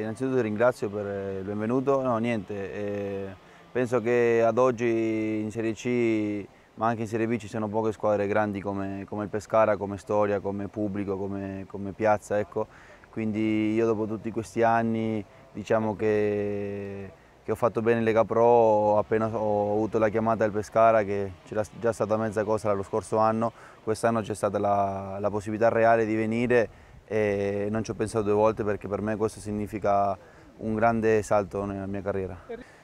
Innanzitutto ringrazio per eh, il benvenuto, no niente, eh, penso che ad oggi in Serie C ma anche in Serie B ci sono poche squadre grandi come, come il Pescara, come Storia, come Pubblico, come, come Piazza, ecco. quindi io dopo tutti questi anni diciamo che, che ho fatto bene in Lega Pro, appena ho avuto la chiamata del Pescara che c'era già stata mezza cosa lo scorso anno, quest'anno c'è stata la, la possibilità reale di venire e non ci ho pensato due volte perché per me questo significa un grande salto nella mia carriera.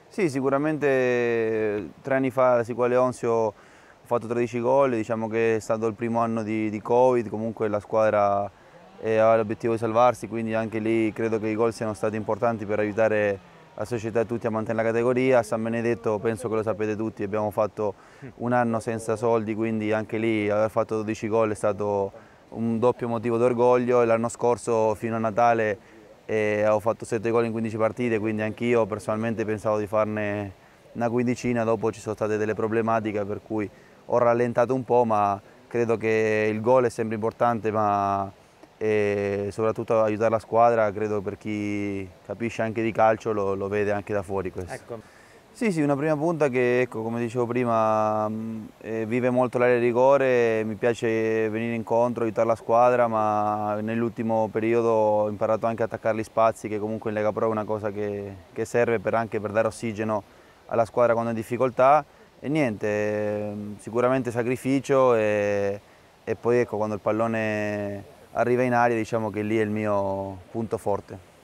Sì, sicuramente eh, tre anni fa la Sicuale Onzio ho fatto 13 gol, diciamo che è stato il primo anno di, di Covid, comunque la squadra aveva eh, l'obiettivo di salvarsi, quindi anche lì credo che i gol siano stati importanti per aiutare la società e tutti a mantenere la categoria. A San Benedetto penso che lo sapete tutti, abbiamo fatto un anno senza soldi, quindi anche lì aver fatto 12 gol è stato un doppio motivo d'orgoglio l'anno scorso fino a Natale eh, ho fatto 7 gol in 15 partite, quindi anch'io personalmente pensavo di farne una quindicina, dopo ci sono state delle problematiche per cui ho rallentato un po', ma credo che il gol è sempre importante, ma eh, soprattutto aiutare la squadra, credo per chi capisce anche di calcio lo, lo vede anche da fuori questo. Ecco. Sì, sì, una prima punta che, ecco, come dicevo prima, mm, eh, vive molto l'area di rigore, mi piace venire incontro, aiutare la squadra, ma nell'ultimo periodo ho imparato anche a attaccare gli spazi, che comunque in Lega Pro è una cosa che, che serve per anche per dare ossigeno alla squadra quando è in difficoltà. E niente, mm, sicuramente sacrificio e, e poi ecco, quando il pallone arriva in aria diciamo che lì è il mio punto forte.